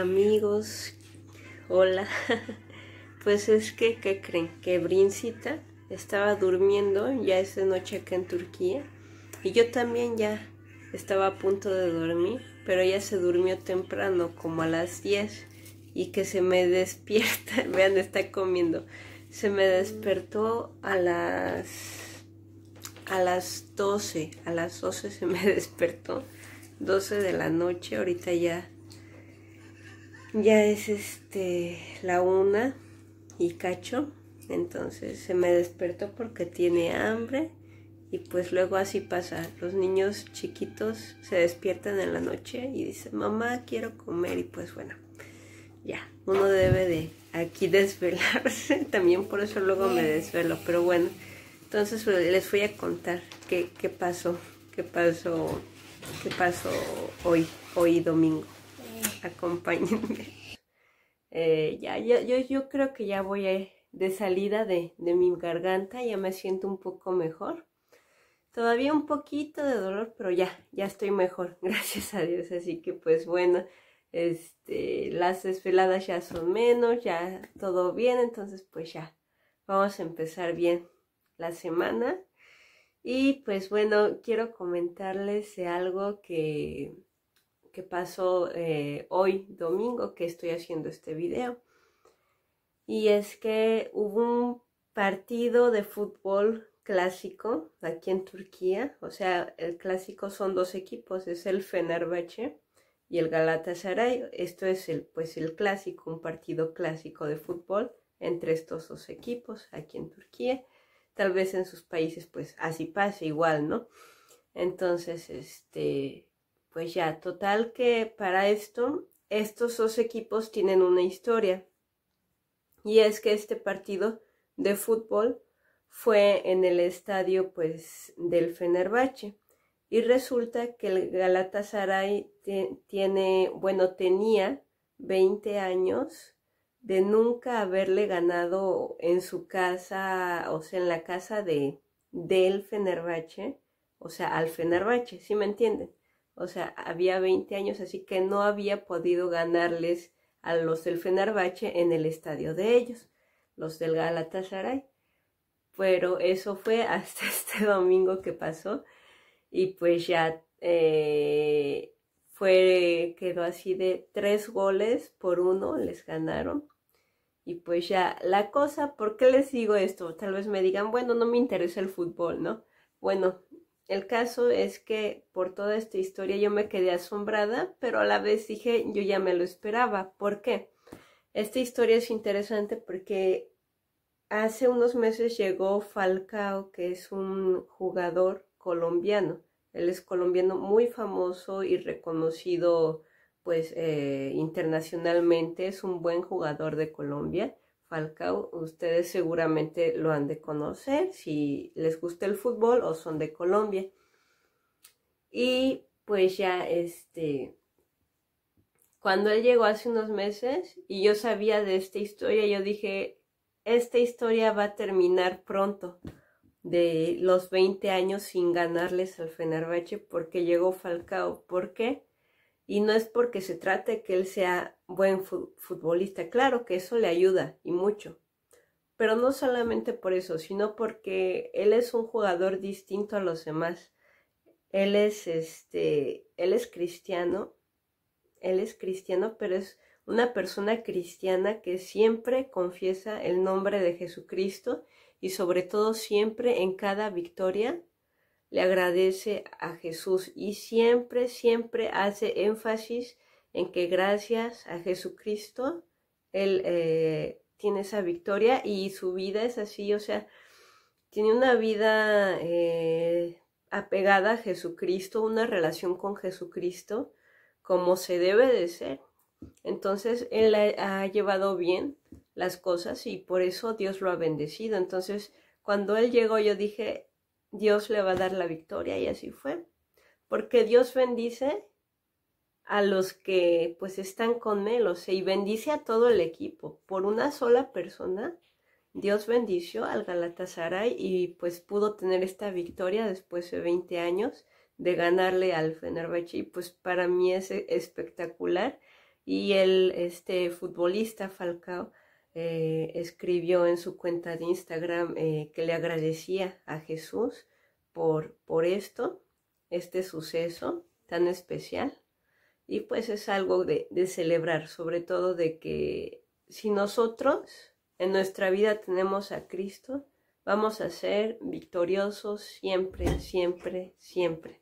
amigos, hola. pues es que, ¿qué creen? Que Brincita estaba durmiendo ya esa noche acá en Turquía y yo también ya estaba a punto de dormir, pero ella se durmió temprano, como a las 10 y que se me despierta, vean, está comiendo. Se me despertó a las a las 12, a las 12 se me despertó. 12 de la noche, ahorita ya ya es este la una y cacho, entonces se me despertó porque tiene hambre y pues luego así pasa. Los niños chiquitos se despiertan en la noche y dicen, mamá, quiero comer y pues bueno, ya, uno debe de aquí desvelarse, también por eso luego me desvelo, pero bueno, entonces eh, les voy a contar qué, qué pasó, qué pasó, qué pasó hoy, hoy domingo. acompáñenme. Eh, ya, yo, yo creo que ya voy eh, de salida de, mi garganta, ya me siento un poco mejor. Todavía un poquito de dolor, pero ya, ya estoy mejor, gracias a Dios. Así que pues bueno, este, las desveladas ya son menos, ya todo bien, entonces pues ya, vamos a empezar bien la semana. Y pues bueno, quiero comentarles algo que que pasó eh, hoy domingo que estoy haciendo este video. Y es que hubo un partido de fútbol clásico aquí en Turquía. O sea, el clásico son dos equipos, es el Fenerbahce y el Galatasaray. Esto es el, pues el clásico, un partido clásico de fútbol entre estos dos equipos aquí en Turquía. Tal vez en sus países pues así pase igual, ¿no? Entonces, este, pues ya, total que para esto, estos dos equipos tienen una historia. Y es que este partido de fútbol fue en el estadio pues del Fenerbahce. Y resulta que el Galatasaray tiene, bueno, tenía 20 años de nunca haberle ganado en su casa, o sea, en la casa de del Fenerbahce, o sea, al Fenerbahce, ¿sí me entienden? O sea, había 20 años, así que no había podido ganarles a los del Fenerbahce en el estadio de ellos, los del Galatasaray. Pero eso fue hasta este domingo que pasó y pues ya eh, fue, quedó así de tres goles por uno, les ganaron. Y pues ya la cosa, ¿por qué les digo esto? Tal vez me digan, bueno, no me interesa el fútbol, ¿no? Bueno, el caso es que por toda esta historia yo me quedé asombrada, pero a la vez dije yo ya me lo esperaba. ¿Por qué? Esta historia es interesante porque hace unos meses llegó Falcao, que es un jugador colombiano. Él es colombiano muy famoso y reconocido pues eh, internacionalmente, es un buen jugador de Colombia Falcao, ustedes seguramente lo han de conocer si les gusta el fútbol o son de Colombia. Y pues ya este, cuando él llegó hace unos meses y yo sabía de esta historia, yo dije, esta historia va a terminar pronto de los 20 años sin ganarles al Fenerbahce porque llegó Falcao. ¿Por qué? Y no es porque se trate que él sea buen futbolista, claro que eso le ayuda y mucho. Pero no solamente por eso, sino porque él es un jugador distinto a los demás. Él es este, él es cristiano, él es cristiano, pero es una persona cristiana que siempre confiesa el nombre de Jesucristo y sobre todo siempre en cada victoria le agradece a Jesús y siempre, siempre hace énfasis en que gracias a Jesucristo él eh, tiene esa victoria y su vida es así, o sea, tiene una vida eh, apegada a Jesucristo, una relación con Jesucristo como se debe de ser. Entonces, él ha llevado bien las cosas y por eso Dios lo ha bendecido. Entonces, cuando él llegó, yo dije, Dios le va a dar la victoria y así fue. Porque Dios bendice a los que pues están con él, o sea, y bendice a todo el equipo. Por una sola persona, Dios bendició al Galatasaray y pues pudo tener esta victoria después de 20 años de ganarle al Fenerbahce y pues para mí es espectacular y el este futbolista Falcao eh, escribió en su cuenta de Instagram eh, que le agradecía a Jesús por, por esto, este suceso tan especial. Y pues es algo de celebrar, sobre todo de que si nosotros en nuestra vida tenemos a Cristo, vamos a ser victoriosos siempre, siempre, siempre.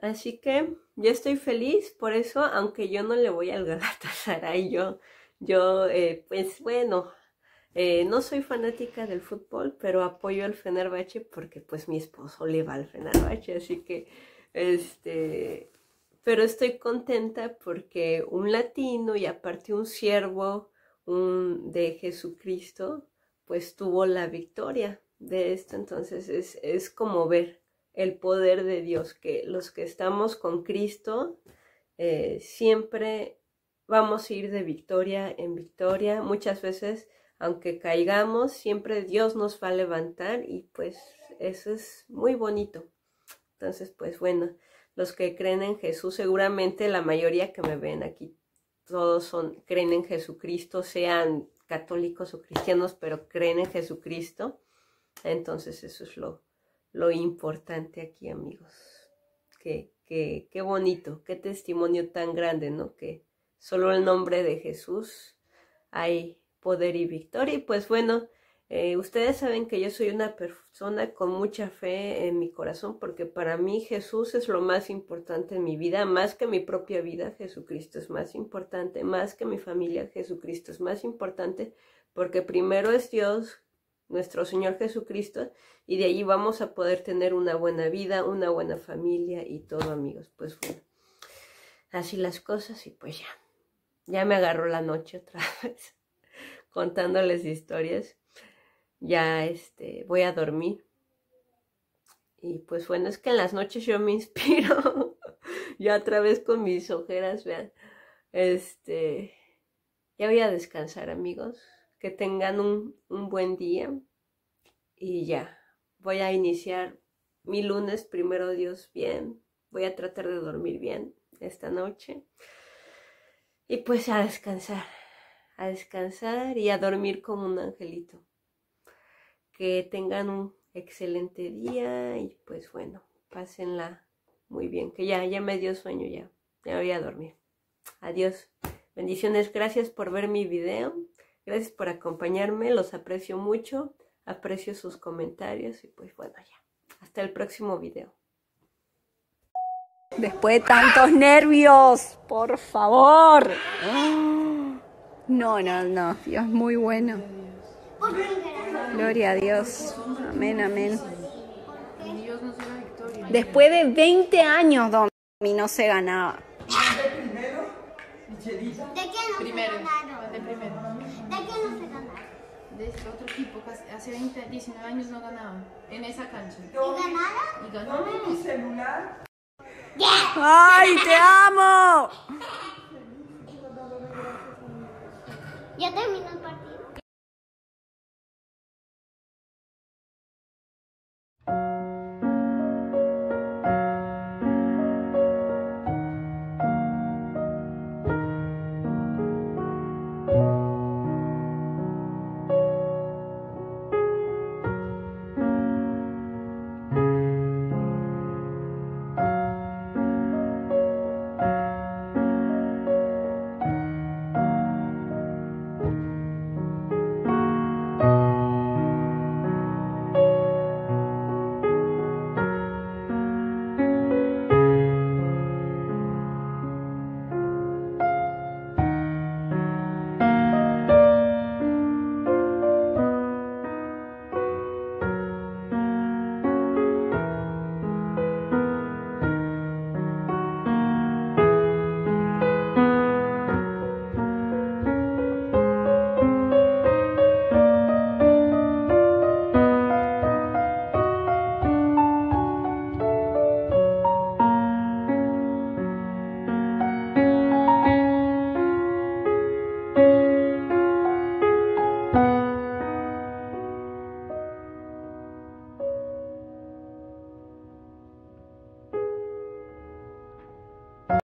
Así que yo estoy feliz por eso, aunque yo no le voy al Galatasaray, yo, yo eh, pues bueno, eh, no soy fanática del fútbol, pero apoyo al Fenerbahce porque pues mi esposo le va al Fenerbahce, así que este, pero estoy contenta porque un latino y aparte un siervo un, de Jesucristo, pues tuvo la victoria de esto, entonces es como ver el poder de Dios, que los que estamos con Cristo eh, siempre vamos a ir de victoria en victoria. Muchas veces, aunque caigamos, siempre Dios nos va a levantar y pues eso es muy bonito. Entonces, pues bueno, los que creen en Jesús, seguramente la mayoría que me ven aquí, todos son, creen en Jesucristo, sean católicos o cristianos, pero creen en Jesucristo. Entonces eso es lo, lo importante aquí, amigos. Qué, qué, qué bonito, qué testimonio tan grande, ¿no? Que solo el nombre de Jesús hay poder y victoria. Y pues bueno, eh, ustedes saben que yo soy una persona con mucha fe en mi corazón porque para mí Jesús es lo más importante en mi vida, más que mi propia vida, Jesucristo es más importante, más que mi familia, Jesucristo es más importante, porque primero es Dios, nuestro Señor Jesucristo y de allí vamos a poder tener una buena vida, una buena familia y todo amigos. Pues bueno, así las cosas y pues ya, ya me agarró la noche otra vez contándoles historias. Ya este, voy a dormir. Y pues bueno, es que en las noches yo me inspiro. ya otra vez con mis ojeras, vean. Este, ya voy a descansar amigos que tengan un, buen día y ya, voy a iniciar mi lunes primero Dios bien, voy a tratar de dormir bien esta noche y pues a descansar, a descansar y a dormir como un angelito. Que tengan un excelente día y pues bueno, pásenla muy bien, que ya, ya me dio sueño ya, ya voy a dormir. Adiós. Bendiciones, gracias por ver mi video. Gracias por acompañarme, los aprecio mucho, aprecio sus comentarios y pues bueno, ya. Hasta el próximo video. Después de tantos nervios, por favor. No, no, no, Dios muy bueno. Gloria a Dios. Amén, amén. Después de 20 años, Y no se ganaba. de este otro equipo que hace 20, 19 años no ganaba en esa cancha. ¿Y ganaba? Y ganó ¿No mi celular? ¡Ay, te amo! ya terminó el partido.